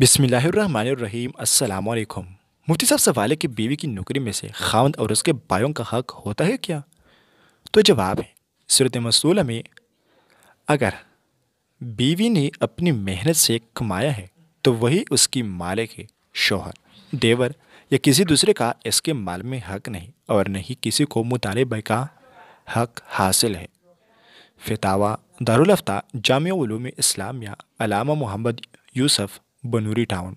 बिसमीम अल्लाम मुफ्ती साहब सवाल है कि बीवी की नौकरी में से खावंद और उसके बायों का हक होता है क्या तो जवाब है सूरत मसूल में अगर बीवी ने अपनी मेहनत से कमाया है तो वही उसकी मालिक है शोहर देवर या किसी दूसरे का इसके माल में हक नहीं और न ही किसी को मुतालबे का हक हासिल है फितावा दारुलफ्ता जामिया इस्लामिया अलामा मोहम्मद यूसफ़ बनूरी टाउन